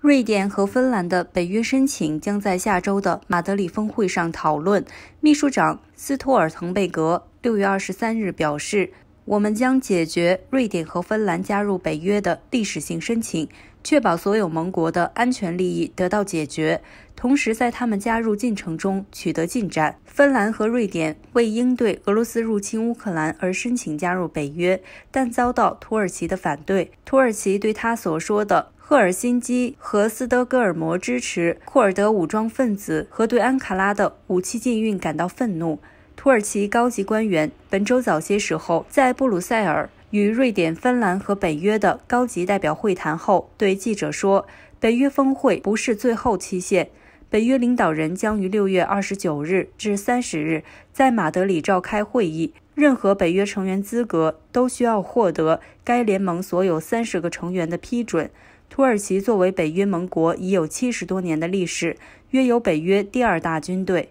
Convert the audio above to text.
瑞典和芬兰的北约申请将在下周的马德里峰会上讨论。秘书长斯托尔滕贝格六月二十三日表示：“我们将解决瑞典和芬兰加入北约的历史性申请，确保所有盟国的安全利益得到解决，同时在他们加入进程中取得进展。”芬兰和瑞典为应对俄罗斯入侵乌克兰而申请加入北约，但遭到土耳其的反对。土耳其对他所说的。赫尔辛基和斯德哥尔摩支持库尔德武装分子，和对安卡拉的武器禁运感到愤怒。土耳其高级官员本周早些时候在布鲁塞尔与瑞典、芬兰和北约的高级代表会谈后对记者说：“北约峰会不是最后期限。北约领导人将于六月二十九日至三十日在马德里召开会议。任何北约成员资格都需要获得该联盟所有三十个成员的批准。”土耳其作为北约盟国已有七十多年的历史，约有北约第二大军队。